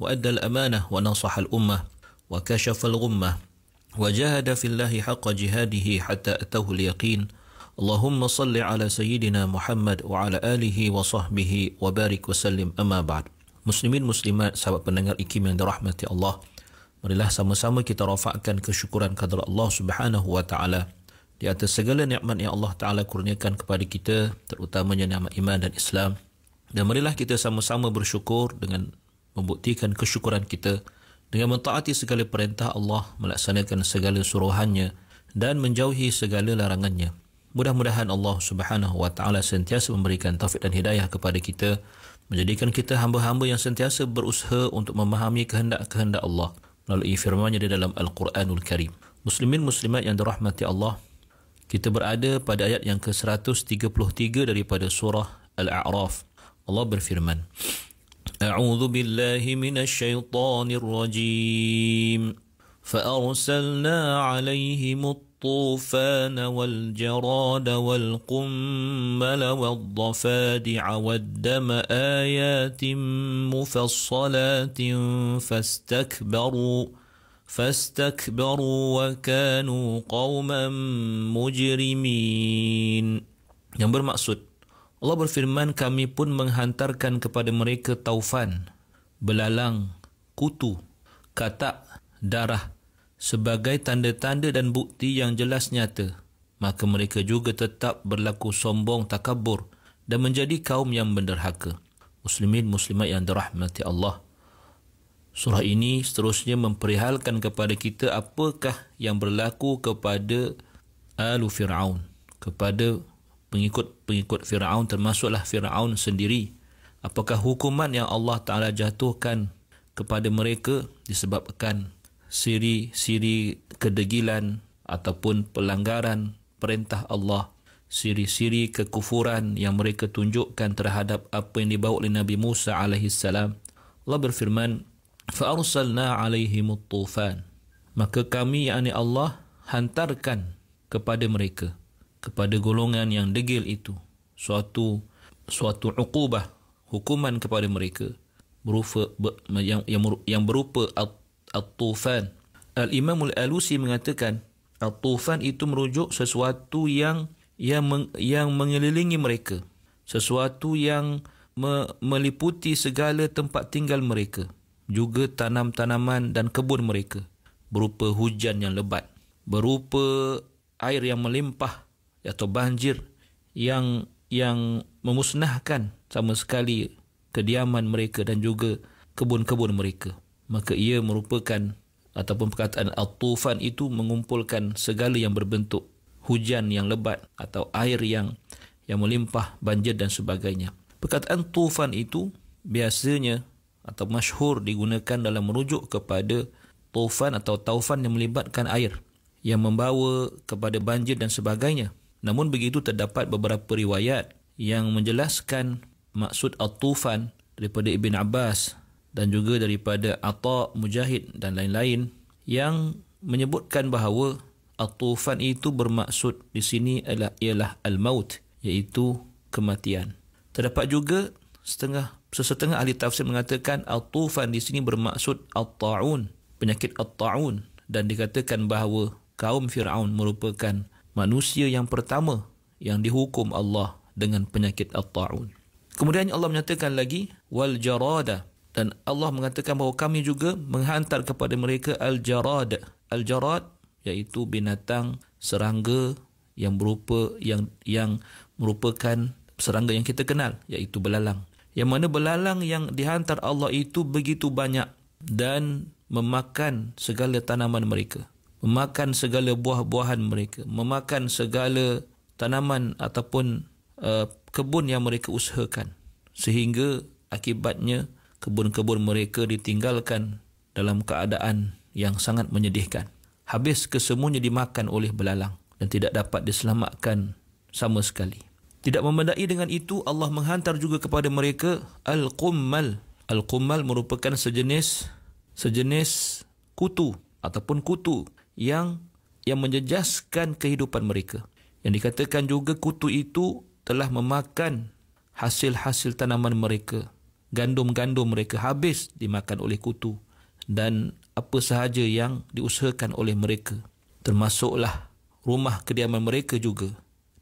وأدى الأمانة ونصح الأمة وكشف الغمة وجاهد في الله حق جهاده حتى أتوه اليقين اللهم صل على سيدنا محمد وعلى آله وصحبه وبارك وسلم أما بعد Muslimin Muslimat sahabat pendengar ikim yang dirahmati Allah Marilah sama-sama kita rafakkan kesyukuran kepada Allah subhanahu wa ta'ala di atas segala nikmat yang Allah Ta'ala kurniakan kepada kita, terutamanya nikmat iman dan Islam. Dan marilah kita sama-sama bersyukur dengan membuktikan kesyukuran kita dengan mentaati segala perintah Allah, melaksanakan segala suruhannya dan menjauhi segala larangannya. Mudah-mudahan Allah Subhanahu wa taala sentiasa memberikan taufik dan hidayah kepada kita, menjadikan kita hamba-hamba yang sentiasa berusaha untuk memahami kehendak-kehendak Allah melalui firman-Nya di dalam Al-Quranul Karim. Muslimin muslimat yang dirahmati Allah, kita berada pada ayat yang ke-133 daripada surah Al-A'raf. Allah berfirman, أعوذ بالله من الشيطان الرجيم فأرسلنا عليهم الطوفان والجراد والقمل والضفادع والدم آيات مفصلات فاستكبروا فاستكبروا وكانوا قوما مجرمين yang bermaksud Allah berfirman kami pun menghantarkan kepada mereka taufan, belalang, kutu, katak, darah sebagai tanda-tanda dan bukti yang jelas nyata. Maka mereka juga tetap berlaku sombong takabur dan menjadi kaum yang benderhaka. Muslimin muslimat yang dirahmati Allah. Surah ini seterusnya memperihalkan kepada kita apakah yang berlaku kepada Alu Fir'aun, kepada pengikut-pengikut Firaun termasuklah Firaun sendiri. Apakah hukuman yang Allah Taala jatuhkan kepada mereka disebabkan siri-siri kedegilan ataupun pelanggaran perintah Allah, siri-siri kekufuran yang mereka tunjukkan terhadap apa yang dibawa oleh Nabi Musa alaihi salam. Allah berfirman, فَأَرْسَلْنَا عَلَيْهِمُ at Maka kami yakni Allah hantarkan kepada mereka kepada golongan yang degil itu suatu suatu uqubah hukuman kepada mereka berupa yang yang, yang berupa at-tufan al-imam al-alusi mengatakan at-tufan itu merujuk sesuatu yang yang meng, yang mengelilingi mereka sesuatu yang me, meliputi segala tempat tinggal mereka juga tanam-tanaman dan kebun mereka berupa hujan yang lebat berupa air yang melimpah atau banjir yang yang memusnahkan sama sekali kediaman mereka dan juga kebun-kebun mereka. Maka ia merupakan ataupun perkataan al-tufan itu mengumpulkan segala yang berbentuk hujan yang lebat atau air yang yang melimpah banjir dan sebagainya. Perkataan tufan itu biasanya atau masyhur digunakan dalam merujuk kepada tufan atau taufan yang melibatkan air yang membawa kepada banjir dan sebagainya. Namun begitu terdapat beberapa riwayat yang menjelaskan maksud al tufan daripada Ibn Abbas dan juga daripada Atta Mujahid dan lain-lain yang menyebutkan bahawa al tufan itu bermaksud di sini adalah ialah Al-Maut iaitu kematian. Terdapat juga setengah sesetengah ahli tafsir mengatakan al tufan di sini bermaksud al taun penyakit al taun dan dikatakan bahawa kaum Fir'aun merupakan manusia yang pertama yang dihukum Allah dengan penyakit al taun Kemudian Allah menyatakan lagi wal jarada dan Allah mengatakan bahawa kami juga menghantar kepada mereka al jarad. Al jarad iaitu binatang serangga yang berupa yang yang merupakan serangga yang kita kenal iaitu belalang. Yang mana belalang yang dihantar Allah itu begitu banyak dan memakan segala tanaman mereka memakan segala buah-buahan mereka, memakan segala tanaman ataupun uh, kebun yang mereka usahakan. Sehingga akibatnya kebun-kebun mereka ditinggalkan dalam keadaan yang sangat menyedihkan. Habis kesemuanya dimakan oleh belalang dan tidak dapat diselamatkan sama sekali. Tidak membendai dengan itu, Allah menghantar juga kepada mereka Al-Qummal. Al-Qummal merupakan sejenis sejenis kutu ataupun kutu yang yang menjejaskan kehidupan mereka. Yang dikatakan juga kutu itu telah memakan hasil-hasil tanaman mereka. Gandum-gandum mereka habis dimakan oleh kutu dan apa sahaja yang diusahakan oleh mereka. Termasuklah rumah kediaman mereka juga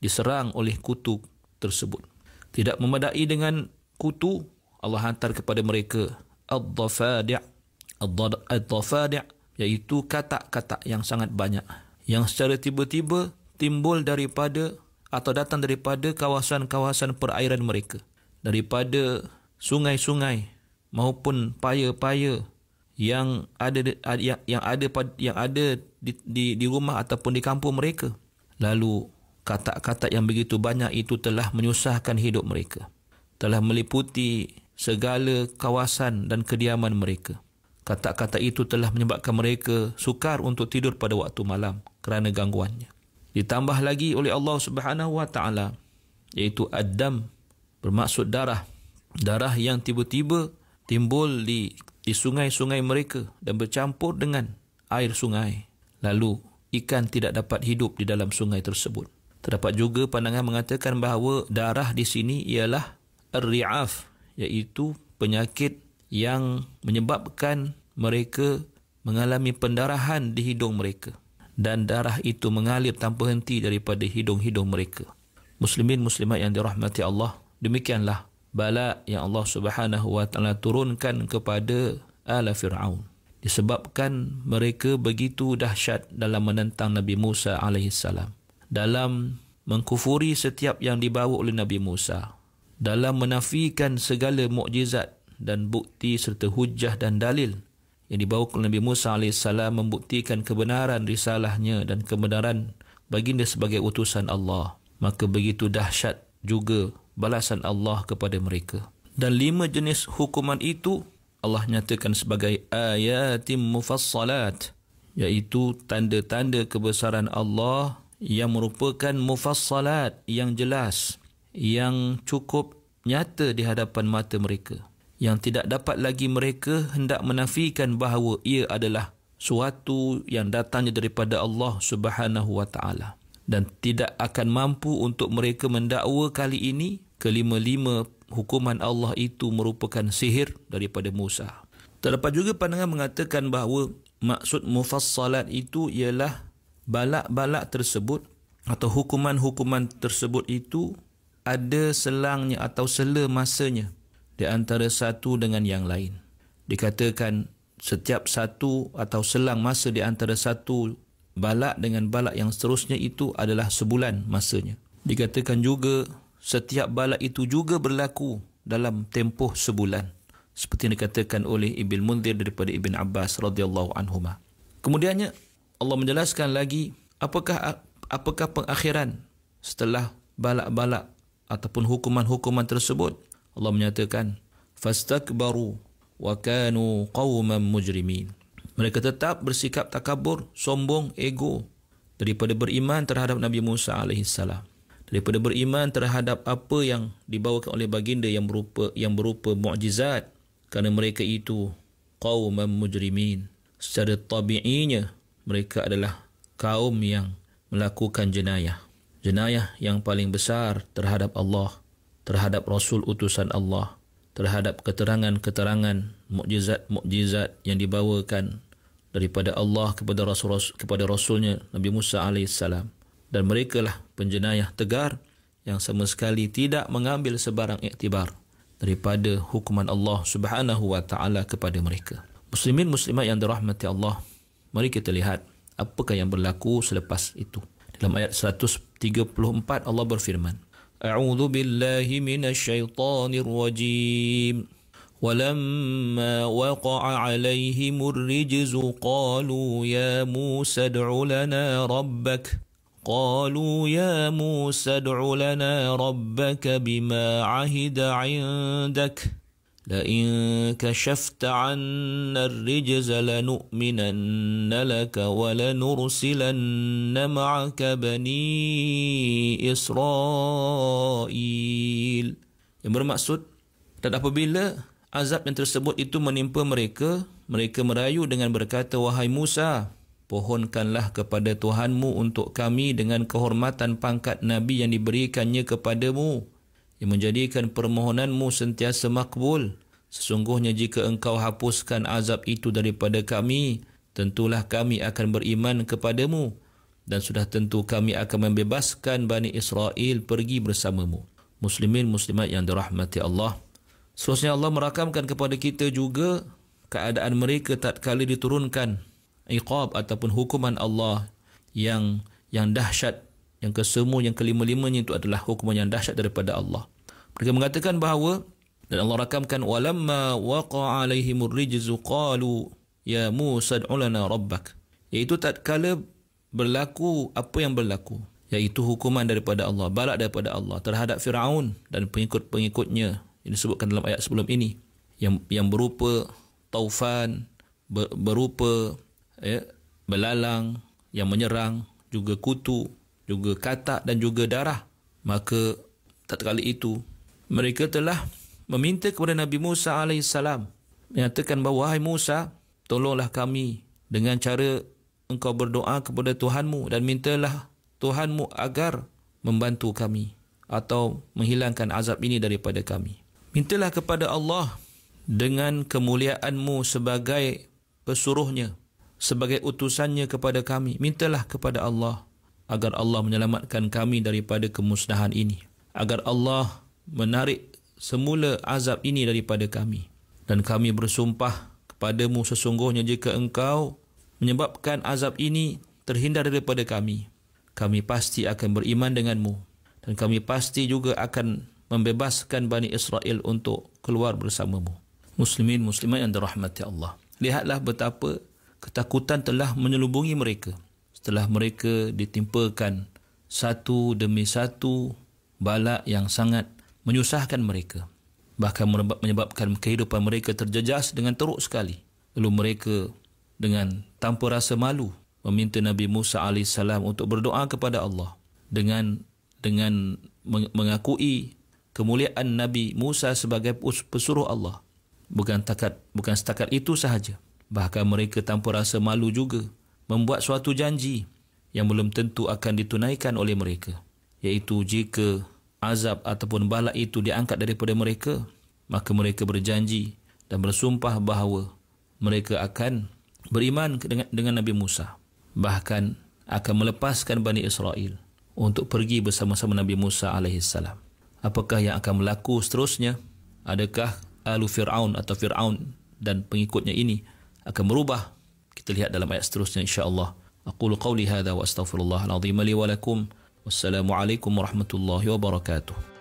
diserang oleh kutu tersebut. Tidak memadai dengan kutu, Allah hantar kepada mereka Al-Dhafadi' Al-Dhafadi' iaitu kata-kata yang sangat banyak yang secara tiba-tiba timbul daripada atau datang daripada kawasan-kawasan perairan mereka daripada sungai-sungai maupun paya-paya yang ada yang, ada yang ada di, di di rumah ataupun di kampung mereka lalu kata-kata yang begitu banyak itu telah menyusahkan hidup mereka telah meliputi segala kawasan dan kediaman mereka Kata-kata itu telah menyebabkan mereka sukar untuk tidur pada waktu malam kerana gangguannya. Ditambah lagi oleh Allah Subhanahu Wa Taala iaitu adam bermaksud darah darah yang tiba-tiba timbul di di sungai-sungai mereka dan bercampur dengan air sungai lalu ikan tidak dapat hidup di dalam sungai tersebut terdapat juga pandangan mengatakan bahawa darah di sini ialah riaf iaitu penyakit yang menyebabkan mereka mengalami pendarahan di hidung mereka dan darah itu mengalir tanpa henti daripada hidung-hidung mereka. Muslimin muslimat yang dirahmati Allah, demikianlah bala yang Allah Subhanahu wa taala turunkan kepada ala Firaun. Disebabkan mereka begitu dahsyat dalam menentang Nabi Musa alaihi salam. Dalam mengkufuri setiap yang dibawa oleh Nabi Musa. Dalam menafikan segala mukjizat dan bukti serta hujah dan dalil yang dibawa oleh Nabi Musa AS membuktikan kebenaran risalahnya dan kebenaran baginda sebagai utusan Allah. Maka begitu dahsyat juga balasan Allah kepada mereka. Dan lima jenis hukuman itu Allah nyatakan sebagai ayatim mufassalat iaitu tanda-tanda kebesaran Allah yang merupakan mufassalat yang jelas yang cukup nyata di hadapan mata mereka yang tidak dapat lagi mereka hendak menafikan bahawa ia adalah suatu yang datangnya daripada Allah Subhanahu wa taala dan tidak akan mampu untuk mereka mendakwa kali ini kelima-lima hukuman Allah itu merupakan sihir daripada Musa. Terdapat juga pandangan mengatakan bahawa maksud mufassalat itu ialah balak-balak tersebut atau hukuman-hukuman tersebut itu ada selangnya atau sela masanya di antara satu dengan yang lain. Dikatakan setiap satu atau selang masa di antara satu balak dengan balak yang seterusnya itu adalah sebulan masanya. Dikatakan juga setiap balak itu juga berlaku dalam tempoh sebulan. Seperti yang dikatakan oleh Ibn Mundhir daripada Ibn Abbas radhiyallahu anhu. Kemudiannya Allah menjelaskan lagi apakah apakah pengakhiran setelah balak-balak ataupun hukuman-hukuman tersebut Allah menyatakan fastakbaru wa kanu qauman mujrimin. Mereka tetap bersikap takabur, sombong, ego daripada beriman terhadap Nabi Musa alaihi salam. Daripada beriman terhadap apa yang dibawakan oleh baginda yang berupa yang berupa mukjizat kerana mereka itu qauman mujrimin. Secara tabiinya mereka adalah kaum yang melakukan jenayah. Jenayah yang paling besar terhadap Allah terhadap Rasul utusan Allah, terhadap keterangan-keterangan mukjizat-mukjizat yang dibawakan daripada Allah kepada Rasul kepada Rasulnya Nabi Musa alaihissalam, Dan mereka lah penjenayah tegar yang sama sekali tidak mengambil sebarang iktibar daripada hukuman Allah Subhanahu Wa Taala kepada mereka. Muslimin Muslimat yang dirahmati Allah, mari kita lihat apakah yang berlaku selepas itu. Dalam ayat 134 Allah berfirman, أعوذ بالله من الشيطان الرجيم ولما وقع عليهم الرجز قالوا يا موسى ادع لنا ربك قالوا يا موسى ادع لنا ربك بما عهد عندك لئن كشفت عنا الرجز لنؤمنن لك ولنرسلن معك بني إسرائيل yang bermaksud dan apabila azab yang tersebut itu menimpa mereka mereka merayu dengan berkata wahai Musa pohonkanlah kepada Tuhanmu untuk kami dengan kehormatan pangkat Nabi yang diberikannya kepadamu yang menjadikan permohonanmu sentiasa makbul. Sesungguhnya jika engkau hapuskan azab itu daripada kami, tentulah kami akan beriman kepadamu dan sudah tentu kami akan membebaskan Bani Israel pergi bersamamu. Muslimin muslimat yang dirahmati Allah. Seterusnya Allah merakamkan kepada kita juga keadaan mereka tak kali diturunkan iqab ataupun hukuman Allah yang yang dahsyat yang kesemua yang kelima-limanya itu adalah hukuman yang dahsyat daripada Allah. Mereka mengatakan bahawa dan Allah rakamkan walamma waqa'a alaihim rijzu qalu ya Musa ulana rabbak iaitu tatkala berlaku apa yang berlaku iaitu hukuman daripada Allah balak daripada Allah terhadap Firaun dan pengikut-pengikutnya yang disebutkan dalam ayat sebelum ini yang yang berupa taufan berupa ya, belalang yang menyerang juga kutu juga katak dan juga darah. Maka tak terkali itu, mereka telah meminta kepada Nabi Musa AS menyatakan bahawa, Hai Musa, tolonglah kami dengan cara engkau berdoa kepada Tuhanmu dan mintalah Tuhanmu agar membantu kami atau menghilangkan azab ini daripada kami. Mintalah kepada Allah dengan kemuliaanmu sebagai pesuruhnya, sebagai utusannya kepada kami. Mintalah kepada Allah agar Allah menyelamatkan kami daripada kemusnahan ini agar Allah menarik semula azab ini daripada kami dan kami bersumpah kepadamu sesungguhnya jika engkau menyebabkan azab ini terhindar daripada kami kami pasti akan beriman denganmu dan kami pasti juga akan membebaskan Bani Israel untuk keluar bersamamu muslimin muslimat yang dirahmati Allah lihatlah betapa ketakutan telah menyelubungi mereka setelah mereka ditimpakan satu demi satu balak yang sangat menyusahkan mereka bahkan menyebabkan kehidupan mereka terjejas dengan teruk sekali lalu mereka dengan tanpa rasa malu meminta Nabi Musa AS untuk berdoa kepada Allah dengan dengan mengakui kemuliaan Nabi Musa sebagai pesuruh Allah bukan takat bukan setakat itu sahaja bahkan mereka tanpa rasa malu juga membuat suatu janji yang belum tentu akan ditunaikan oleh mereka. Iaitu jika azab ataupun bala itu diangkat daripada mereka, maka mereka berjanji dan bersumpah bahawa mereka akan beriman dengan, dengan Nabi Musa. Bahkan akan melepaskan Bani Israel untuk pergi bersama-sama Nabi Musa AS. Apakah yang akan berlaku seterusnya? Adakah Alu Fir'aun atau Fir'aun dan pengikutnya ini akan merubah Kita lihat dalam ayat seterusnya insya-Allah. Aqulu qawli hadha wa astaghfirullah al-azim li wa lakum. Wassalamualaikum warahmatullahi wabarakatuh.